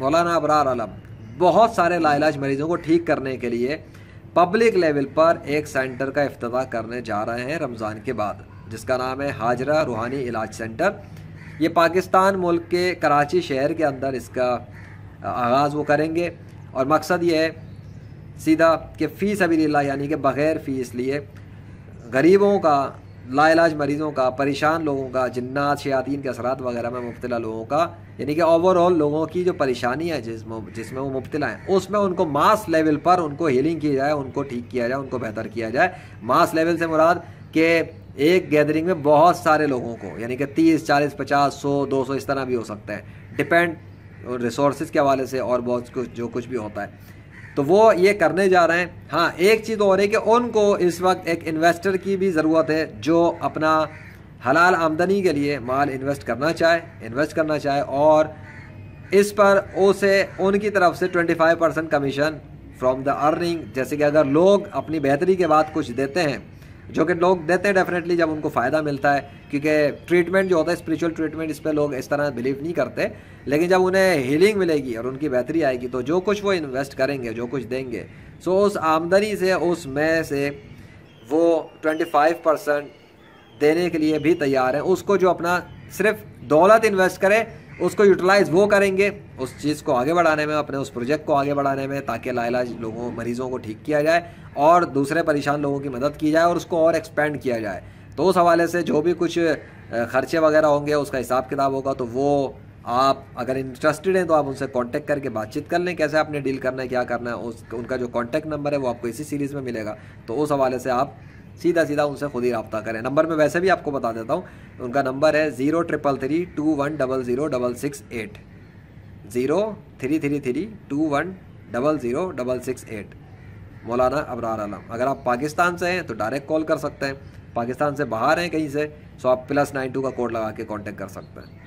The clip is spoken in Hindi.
मौलाना अबरार आलम बहुत सारे लाइलाज मरीजों को ठीक करने के लिए पब्लिक लेवल पर एक सेंटर का अफ्ताह करने जा रहे हैं रमज़ान के बाद जिसका नाम है हाजरा रूहानी इलाज सेंटर ये पाकिस्तान मुल्क के कराची शहर के अंदर इसका आगाज़ वो करेंगे और मकसद ये है सीधा कि फ़ीस अभी यानी कि बग़ैर फ़ीस लिए गरीबों का लाइलाज मरीज़ों का परेशान लोगों का जन्नात शयातीन के असरात वगैरह में मुबतला लोगों का यानी कि ओवरऑल लोगों की जो परेशानी है जिस जिसमें वो मुबतला हैं उसमें उनको मास लेवल पर उनको हीलिंग की जाए उनको ठीक किया जाए उनको बेहतर किया जाए मास लेवल से मुराद के एक गैदरिंग में बहुत सारे लोगों को यानी कि तीस चालीस पचास सौ दो सौ इस तरह भी हो सकता है डिपेंड रिसोर्स के हवाले से और बहुत कुछ जो कुछ भी होता है तो वो ये करने जा रहे हैं हाँ एक चीज़ और है कि उनको इस वक्त एक इन्वेस्टर की भी ज़रूरत है जो अपना हलाल आमदनी के लिए माल इन्वेस्ट करना चाहे इन्वेस्ट करना चाहे और इस पर उसे उनकी तरफ से 25 percent commission from the earning जैसे कि अगर लोग अपनी बेहतरी के बाद कुछ देते हैं जो कि लोग देते हैं डेफिनेटली जब उनको फ़ायदा मिलता है क्योंकि ट्रीटमेंट जो होता है स्पिरिचुअल ट्रीटमेंट इस पर लोग इस तरह बिलीव नहीं करते लेकिन जब उन्हें हीलिंग मिलेगी और उनकी बेहतरी आएगी तो जो कुछ वो इन्वेस्ट करेंगे जो कुछ देंगे सो उस आमदनी से उस में से वो ट्वेंटी परसेंट देने के लिए भी तैयार हैं उसको जो अपना सिर्फ दौलत इन्वेस्ट करें उसको यूटिलाइज़ वो करेंगे उस चीज़ को आगे बढ़ाने में अपने उस प्रोजेक्ट को आगे बढ़ाने में ताकि लाइलाज लोगों मरीज़ों को ठीक किया जाए और दूसरे परेशान लोगों की मदद की जाए और उसको और एक्सपेंड किया जाए तो उस हवाले से जो भी कुछ खर्चे वगैरह होंगे उसका हिसाब किताब होगा तो वो आप अगर इंटरेस्टेड हैं तो आप उनसे कांटेक्ट करके बातचीत कर लें कैसे आपने डील करना है क्या करना है उस उनका जो कांटेक्ट नंबर है वो आपको इसी सीरीज़ में मिलेगा तो उस हवाले से आप सीधा सीधा उनसे खुद ही रबता करें नंबर में वैसे भी आपको बता देता हूँ उनका नंबर है zero triple three two one double zero double six eight zero three three three two one double zero double six eight Maulana Abrar आलम अगर आप पाकिस्तान से हैं तो डायरेक्ट कॉल कर सकते हैं पाकिस्तान से बाहर हैं कहीं से सो तो आप प्लस नाइन टू का कोड लगा के कॉन्टैक्ट कर सकते हैं